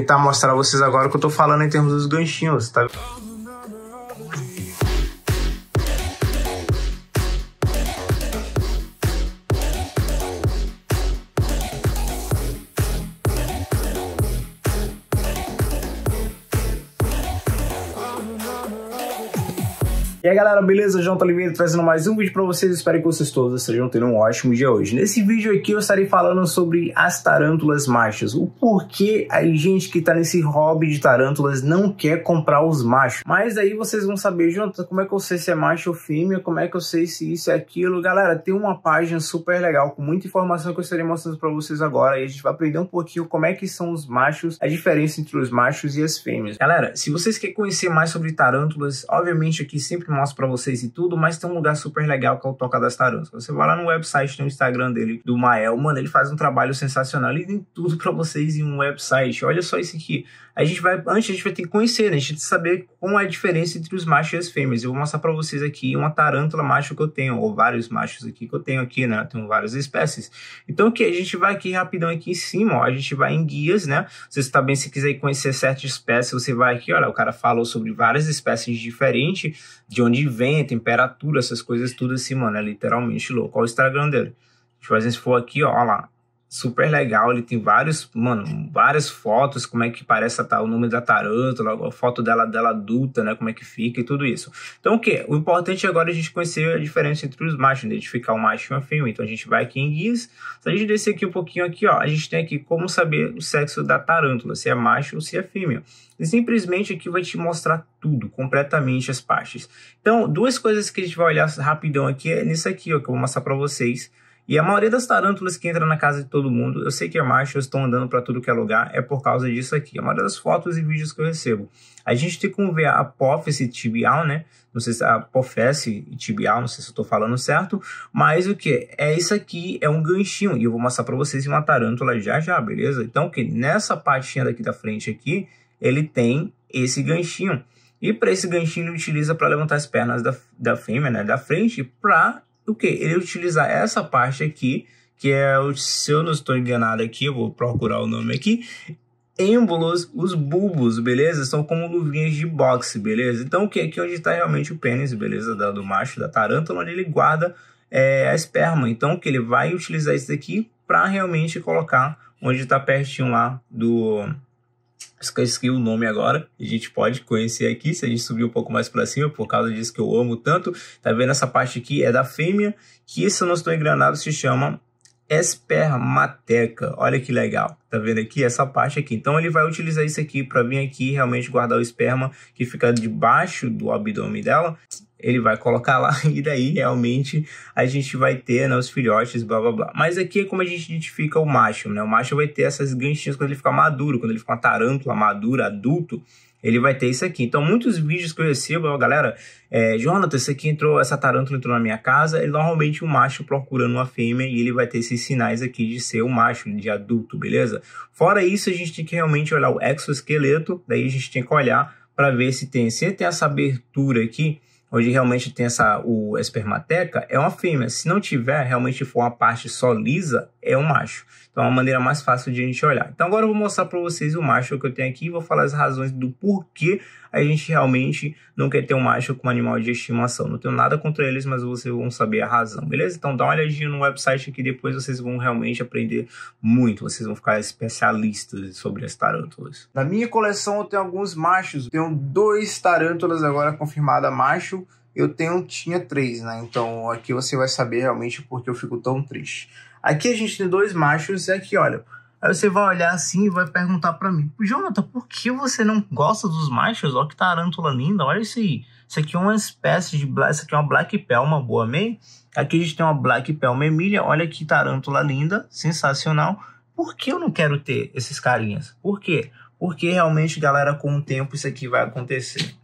tentar mostrar a vocês agora o que eu tô falando em termos dos ganchinhos, tá? E aí galera, beleza? João Oliveira trazendo mais um vídeo para vocês. Espero que vocês todos estejam tendo um ótimo dia hoje. Nesse vídeo aqui eu estarei falando sobre as tarântulas machas. O porquê a gente que tá nesse hobby de tarântulas não quer comprar os machos. Mas aí vocês vão saber, João, como é que eu sei se é macho ou fêmea? Como é que eu sei se isso é aquilo? Galera, tem uma página super legal com muita informação que eu estarei mostrando para vocês agora. E a gente vai aprender um pouquinho como é que são os machos, a diferença entre os machos e as fêmeas. Galera, se vocês querem conhecer mais sobre tarântulas, obviamente aqui sempre mostro para vocês e tudo, mas tem um lugar super legal que é o Toca das Tarantas. Você vai lá no website, tem o Instagram dele, do Mael, mano, ele faz um trabalho sensacional, ele tem tudo para vocês em um website. Olha só isso aqui. A gente vai, antes a gente vai ter que conhecer, né? A gente tem que saber qual é a diferença entre os machos e as fêmeas. Eu vou mostrar para vocês aqui uma tarântula macho que eu tenho, ou vários machos aqui que eu tenho aqui, né? Eu tenho várias espécies. Então, o que? A gente vai aqui rapidão aqui em cima, ó. A gente vai em guias, né? Você também, tá se quiser conhecer certa espécie, você vai aqui, olha, o cara falou sobre várias espécies diferentes de onde vem, temperatura, essas coisas tudo assim, mano. É literalmente louco. Olha o Instagram dele. Deixa eu fazer esse for aqui, ó, ó lá super legal. Ele tem vários, mano, várias fotos, como é que parece tá, o nome da tarântula, a foto dela dela adulta, né? Como é que fica e tudo isso. Então, o que? O importante agora é a gente conhecer a diferença entre os machos, né, identificar o macho e a fêmea. Então, a gente vai aqui em guias. Se a gente descer aqui um pouquinho aqui, ó, a gente tem aqui como saber o sexo da tarântula, se é macho ou se é fêmea. E simplesmente aqui vai te mostrar tudo, completamente as partes. Então, duas coisas que a gente vai olhar rapidão aqui é nisso aqui, ó, que eu vou mostrar para vocês e a maioria das tarântulas que entra na casa de todo mundo, eu sei que é marcha, estão andando para tudo que é lugar, é por causa disso aqui. A maioria das fotos e vídeos que eu recebo. A gente tem como ver a apófise tibial, né? Não sei se a apófise tibial, não sei se eu tô falando certo, mas o que? É isso aqui, é um ganchinho, e eu vou mostrar para vocês uma tarântula já já, beleza? Então, que nessa patinha daqui da frente aqui, ele tem esse ganchinho. E para esse ganchinho ele utiliza para levantar as pernas da, da fêmea, né, da frente, para o que? Ele utilizar essa parte aqui, que é, o, se eu não estou enganado aqui, eu vou procurar o nome aqui, êmbolos, os bulbos, beleza? São como luvinhas de boxe, beleza? Então, o que? Aqui é onde está realmente o pênis, beleza? Da, do macho, da tarântula, onde ele guarda é, a esperma. Então, que ele vai utilizar isso daqui para realmente colocar onde está pertinho lá do esqueci o nome agora, a gente pode conhecer aqui, se a gente subir um pouco mais para cima, por causa disso que eu amo tanto, tá vendo essa parte aqui, é da fêmea, que se eu não estou engranado se chama espermateca, olha que legal, tá vendo aqui, essa parte aqui, então ele vai utilizar isso aqui para vir aqui realmente guardar o esperma que fica debaixo do abdômen dela, ele vai colocar lá e daí realmente a gente vai ter né, os filhotes, blá blá blá. Mas aqui é como a gente identifica o macho, né? O macho vai ter essas ganchinhas quando ele ficar maduro, quando ele ficar uma tarântula madura, adulto, ele vai ter isso aqui. Então, muitos vídeos que eu recebo, ó, galera, é, Jonathan, esse aqui entrou, essa tarântula entrou na minha casa, ele normalmente o um macho procurando uma fêmea e ele vai ter esses sinais aqui de ser um macho, de adulto, beleza? Fora isso, a gente tem que realmente olhar o exoesqueleto, daí a gente tem que olhar para ver se tem, se tem essa abertura aqui, onde realmente tem essa o espermateca, é uma fêmea. Se não tiver, realmente for uma parte só lisa, é um macho. Então, é uma maneira mais fácil de a gente olhar. Então, agora eu vou mostrar para vocês o macho que eu tenho aqui e vou falar as razões do porquê a gente realmente não quer ter um macho como animal de estimação. Não tenho nada contra eles, mas vocês vão saber a razão, beleza? Então, dá uma olhadinha no website que depois vocês vão realmente aprender muito. Vocês vão ficar especialistas sobre as tarântulas. Na minha coleção, eu tenho alguns machos. Eu tenho dois tarântulas agora confirmada macho. Eu tenho, tinha três, né? Então, aqui você vai saber realmente porque eu fico tão triste. Aqui a gente tem dois machos é e aqui, olha. Aí você vai olhar assim e vai perguntar para mim: Jonathan, por que você não gosta dos machos? Olha que tarântula linda, olha isso aí. Isso aqui é uma espécie de. Isso aqui é uma Black Pelma boa meio. Aqui a gente tem uma Black Pelma Emília. Olha que tarântula linda, sensacional. Por que eu não quero ter esses carinhas? Por quê? Porque realmente, galera, com o tempo isso aqui vai acontecer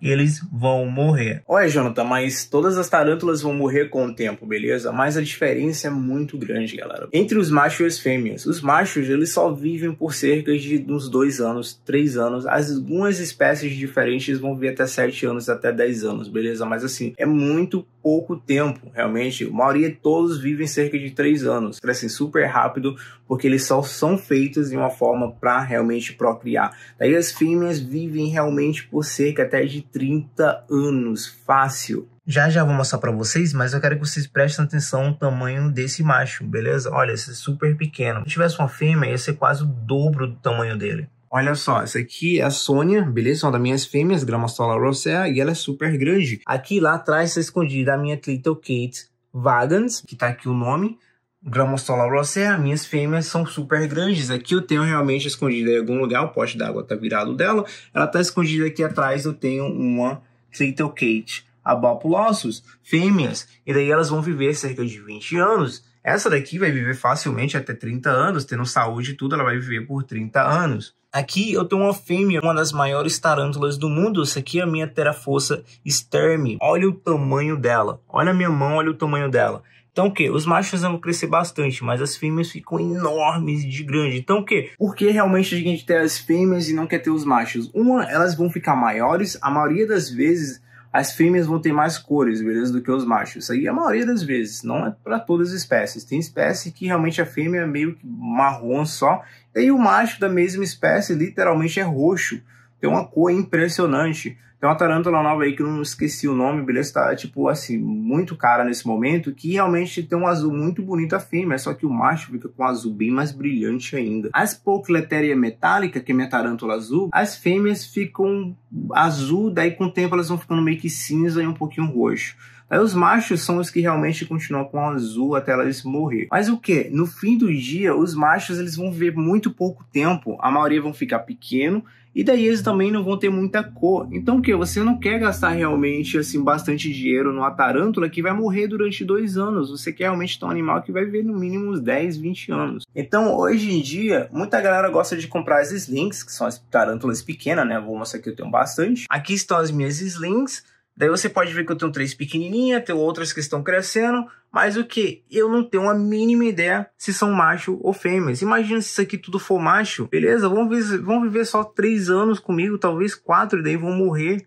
eles vão morrer. Olha, Jonathan, mas todas as tarântulas vão morrer com o tempo, beleza? Mas a diferença é muito grande, galera. Entre os machos e as fêmeas. Os machos, eles só vivem por cerca de uns dois anos, três anos. Algumas espécies diferentes vão vir até sete anos, até dez anos, beleza? Mas assim, é muito pouco tempo, realmente. A maioria todos vivem cerca de três anos. Crescem super rápido, porque eles só são feitos de uma forma para realmente procriar. Daí as fêmeas vivem realmente por cerca até de 30 anos, fácil. Já já vou mostrar para vocês, mas eu quero que vocês prestem atenção no tamanho desse macho, beleza? Olha, esse é super pequeno. Se tivesse uma fêmea, ia ser quase o dobro do tamanho dele. Olha só, essa aqui é a Sônia, beleza? Uma das minhas fêmeas, Gramastola rosea, e ela é super grande. Aqui lá atrás está escondida a minha Clito Kate Vagans, que tá aqui o nome. Gramostola é, minhas fêmeas são super grandes. Aqui eu tenho realmente escondida em algum lugar, o pote d'água tá virado dela. Ela tá escondida aqui atrás, eu tenho uma Ceitocate abapulosus, fêmeas. E daí elas vão viver cerca de 20 anos. Essa daqui vai viver facilmente até 30 anos, tendo saúde e tudo, ela vai viver por 30 anos. Aqui eu tenho uma fêmea, uma das maiores tarântulas do mundo. Essa aqui é a minha Terafossa Sterme. Olha o tamanho dela. Olha a minha mão, olha o tamanho dela. Então o que? Os machos vão crescer bastante, mas as fêmeas ficam enormes de grande. Então o que? Por que realmente a gente quer as fêmeas e não quer ter os machos? Uma, elas vão ficar maiores, a maioria das vezes as fêmeas vão ter mais cores, beleza, do que os machos. Isso aí é a maioria das vezes, não é para todas as espécies. Tem espécie que realmente a fêmea é meio marrom só, e aí o macho da mesma espécie literalmente é roxo. Tem uma cor impressionante. Tem uma tarântula nova aí que eu não esqueci o nome, beleza? Tá, tipo, assim, muito cara nesse momento, que realmente tem um azul muito bonito a fêmea, só que o macho fica com um azul bem mais brilhante ainda. As Poucletéria metálica, que é minha tarântula azul, as fêmeas ficam azul, daí com o tempo elas vão ficando meio que cinza e um pouquinho roxo. Aí os machos são os que realmente continuam com a azul até elas morrer. Mas o que? No fim do dia, os machos eles vão viver muito pouco tempo. A maioria vão ficar pequeno e daí eles também não vão ter muita cor. Então o que? Você não quer gastar realmente assim bastante dinheiro numa tarântula que vai morrer durante dois anos. Você quer realmente ter um animal que vai viver no mínimo uns 10, 20 anos. Então hoje em dia, muita galera gosta de comprar as slings, que são as tarântulas pequenas, né? Vou mostrar que eu tenho bastante. Aqui estão as minhas slings. Daí você pode ver que eu tenho três pequenininhas, tenho outras que estão crescendo, mas o que? Eu não tenho a mínima ideia se são macho ou fêmeas. Imagina se isso aqui tudo for macho, beleza? Vão viver, vão viver só três anos comigo, talvez quatro, e daí vão morrer.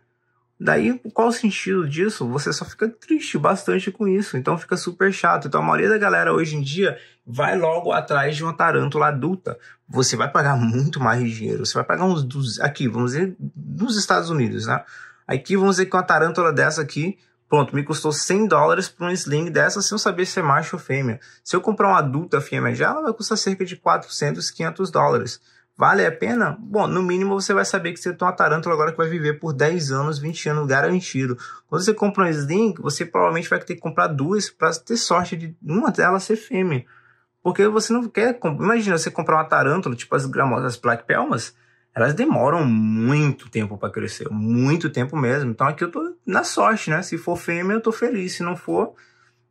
Daí, qual o sentido disso? Você só fica triste bastante com isso, então fica super chato. Então a maioria da galera hoje em dia vai logo atrás de uma tarântula adulta. Você vai pagar muito mais dinheiro, você vai pagar uns... Aqui, vamos dizer, nos Estados Unidos, né? Aqui vamos dizer que uma tarântula dessa aqui, pronto, me custou 100 dólares por um sling dessa sem eu saber se é macho ou fêmea. Se eu comprar uma adulta fêmea já, ela vai custar cerca de 400, 500 dólares. Vale a pena? Bom, no mínimo você vai saber que você tem uma tarântula agora que vai viver por 10 anos, 20 anos garantido. Quando você compra um sling, você provavelmente vai ter que comprar duas para ter sorte de uma delas ser fêmea. Porque você não quer. Imagina você comprar uma tarântula, tipo as gramosas, as Pelmas, elas demoram muito tempo para crescer, muito tempo mesmo. Então aqui eu tô na sorte, né? Se for fêmea, eu tô feliz. Se não for,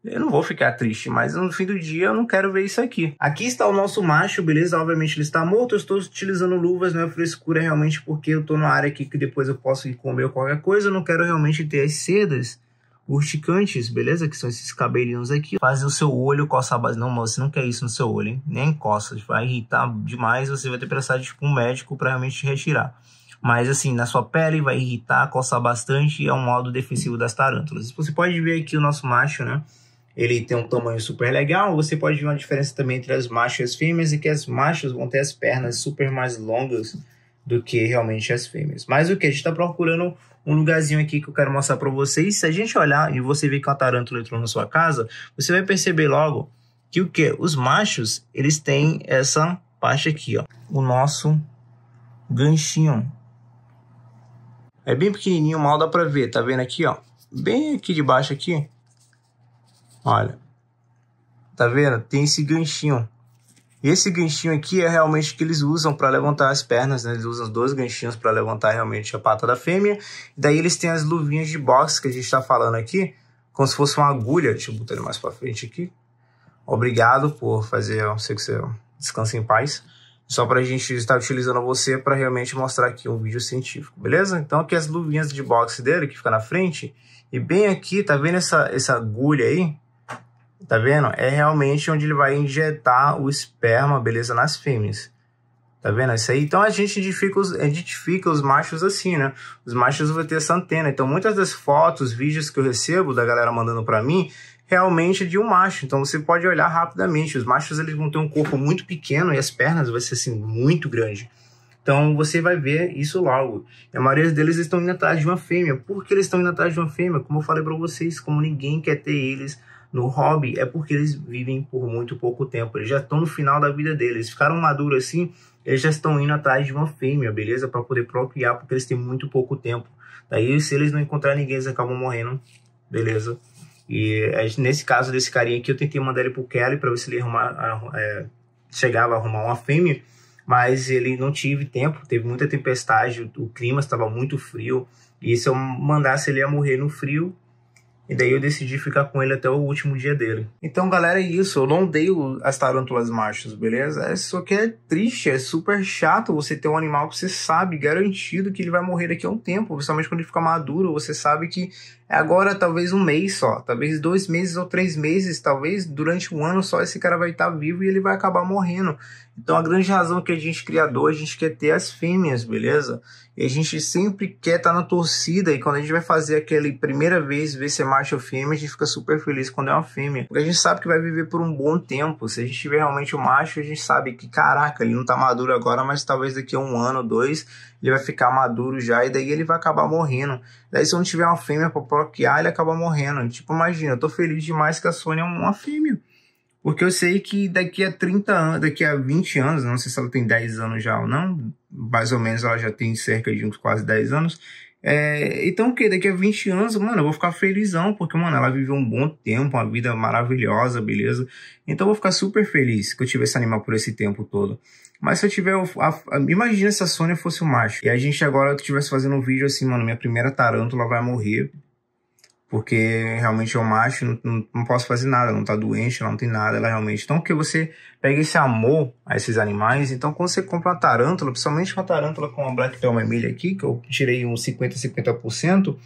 eu não vou ficar triste, mas no fim do dia eu não quero ver isso aqui. Aqui está o nosso macho, beleza? Obviamente ele está morto, eu estou utilizando luvas, não é frescura realmente porque eu tô na área aqui que depois eu posso comer qualquer coisa, eu não quero realmente ter as sedas urticantes, beleza? Que são esses cabelinhos aqui. Fazer o seu olho coçar a base. Não, mas você não quer isso no seu olho, hein? Nem coça. Vai irritar demais. Você vai ter que precisar de tipo, um médico para realmente retirar. Mas assim, na sua pele vai irritar, coçar bastante. É um modo defensivo das tarântulas. Você pode ver aqui o nosso macho, né? Ele tem um tamanho super legal. Você pode ver uma diferença também entre as machos e as fêmeas. E que as machas vão ter as pernas super mais longas do que realmente as fêmeas. Mas o que? A gente está procurando um lugarzinho aqui que eu quero mostrar para vocês. Se a gente olhar e você ver que a tarântula entrou na sua casa, você vai perceber logo que o que? Os machos, eles têm essa parte aqui, ó. O nosso ganchinho. É bem pequenininho, mal dá pra ver. Tá vendo aqui, ó? Bem aqui de baixo aqui. Olha. Tá vendo? Tem esse ganchinho. Esse ganchinho aqui é realmente que eles usam para levantar as pernas, né? Eles usam dois ganchinhos para levantar realmente a pata da fêmea. Daí eles têm as luvinhas de boxe que a gente está falando aqui, como se fosse uma agulha. Deixa eu botar ele mais para frente aqui. Obrigado por fazer, eu sei que você descansa em paz. Só para a gente estar utilizando você para realmente mostrar aqui um vídeo científico, beleza? Então aqui as luvinhas de boxe dele que fica na frente. E bem aqui, tá vendo essa, essa agulha aí? Tá vendo? É realmente onde ele vai injetar o esperma, beleza, nas fêmeas. Tá vendo isso aí? Então a gente identifica os, identifica os machos assim, né? Os machos vão ter essa antena. Então muitas das fotos, vídeos que eu recebo da galera mandando para mim, realmente é de um macho. Então você pode olhar rapidamente. Os machos eles vão ter um corpo muito pequeno e as pernas vão ser assim, muito grande. Então você vai ver isso logo. E a maioria deles estão indo atrás de uma fêmea. Por que eles estão indo atrás de uma fêmea? Como eu falei para vocês, como ninguém quer ter eles no hobby é porque eles vivem por muito pouco tempo. Eles já estão no final da vida deles. ficaram maduros assim, eles já estão indo atrás de uma fêmea, beleza? Para poder procriar, porque eles têm muito pouco tempo. Daí, se eles não encontrarem ninguém, eles acabam morrendo, beleza? E é nesse caso desse carinha aqui, eu tentei mandar ele pro Kelly para ver se ele arrumar, é, chegava a arrumar uma fêmea, mas ele não tive tempo, teve muita tempestade, o clima estava muito frio, e se eu mandasse ele ia morrer no frio, e daí eu decidi ficar com ele até o último dia dele. Então, galera, é isso. Eu não dei as tarântulas machos, beleza? É só que é triste, é super chato você ter um animal que você sabe garantido que ele vai morrer daqui a um tempo. Principalmente quando ele ficar maduro, você sabe que é agora, talvez um mês só, talvez dois meses ou três meses, talvez durante um ano só esse cara vai estar vivo e ele vai acabar morrendo. Então, a grande razão que a gente criador, a gente quer ter as fêmeas, beleza? E a gente sempre quer estar na torcida. E quando a gente vai fazer aquele primeira vez, ver se é macho ou fêmea, a gente fica super feliz quando é uma fêmea. Porque a gente sabe que vai viver por um bom tempo. Se a gente tiver realmente o um macho, a gente sabe que, caraca, ele não tá maduro agora, mas talvez daqui a um ano, dois, ele vai ficar maduro já e daí ele vai acabar morrendo. Daí se eu não tiver uma fêmea pra procriar, ele acaba morrendo. Tipo, imagina, eu tô feliz demais que a Sônia é uma fêmea. Porque eu sei que daqui a 30 anos, daqui a 20 anos, não sei se ela tem 10 anos já ou não, mais ou menos ela já tem cerca de uns quase 10 anos. É, então o que? Daqui a 20 anos, mano, eu vou ficar felizão, porque, mano, ela viveu um bom tempo, uma vida maravilhosa, beleza? Então eu vou ficar super feliz que eu tive esse animal por esse tempo todo. Mas se eu tiver. A, a, imagina se a Sônia fosse o macho. E a gente agora estivesse fazendo um vídeo assim, mano, minha primeira tarântula vai morrer. Porque realmente é o macho, não, não, não posso fazer nada, não tá doente, ela não tem nada, ela realmente. Então que você pega esse amor a esses animais, então quando você compra uma tarântula, principalmente uma tarântula com a Black Thelma Emília aqui, que eu tirei uns 50, 50%.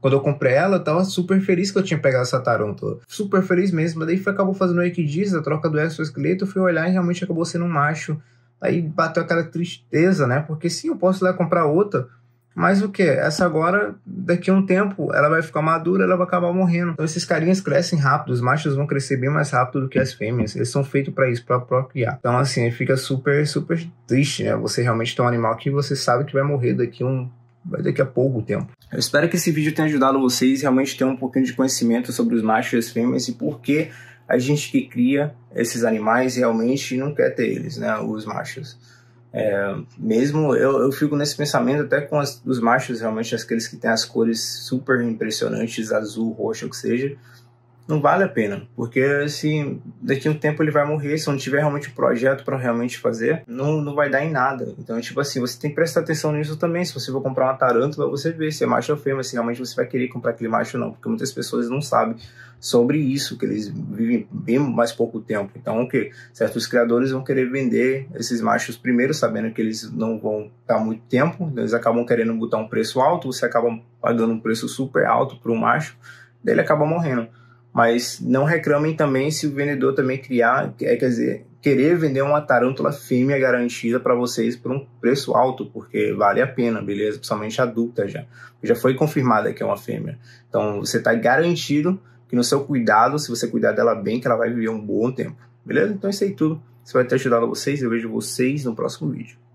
Quando eu comprei ela, eu tava super feliz que eu tinha pegado essa tarântula. Super feliz mesmo. daí foi, acabou fazendo o diz a troca do exoesqueleto. Eu fui olhar e realmente acabou sendo um macho Aí bateu aquela tristeza, né? Porque sim, eu posso ir lá comprar outra, mas o que? Essa agora, daqui a um tempo, ela vai ficar madura, ela vai acabar morrendo. Então esses carinhas crescem rápido, os machos vão crescer bem mais rápido do que as fêmeas. Eles são feitos para isso, para procriar. Então assim, fica super, super triste, né? Você realmente tem um animal que você sabe que vai morrer daqui a um daqui a pouco tempo. Eu espero que esse vídeo tenha ajudado vocês realmente ter um pouquinho de conhecimento sobre os machos e as fêmeas e por que a gente que cria esses animais realmente não quer ter eles, né? Os machos. É, mesmo eu, eu fico nesse pensamento até com as, os machos realmente aqueles que têm as cores super impressionantes azul roxo o que seja não vale a pena, porque se assim, daqui a um tempo ele vai morrer, se não tiver realmente um projeto para realmente fazer, não, não vai dar em nada. Então, tipo assim, você tem que prestar atenção nisso também. Se você for comprar uma tarântula, você vê se é macho ou fêmea, se realmente você vai querer comprar aquele macho ou não, porque muitas pessoas não sabem sobre isso, que eles vivem bem mais pouco tempo. Então, o que certos criadores vão querer vender esses machos primeiro, sabendo que eles não vão estar muito tempo, então eles acabam querendo botar um preço alto, você acaba pagando um preço super alto para o macho, daí ele acaba morrendo. Mas não reclamem também se o vendedor também criar, é, quer dizer, querer vender uma tarântula fêmea garantida para vocês por um preço alto, porque vale a pena, beleza? Principalmente adulta já. Já foi confirmada que é uma fêmea. Então você está garantido que no seu cuidado, se você cuidar dela bem, que ela vai viver um bom tempo, beleza? Então é isso aí tudo. Isso vai ter ajudado vocês. Eu vejo vocês no próximo vídeo.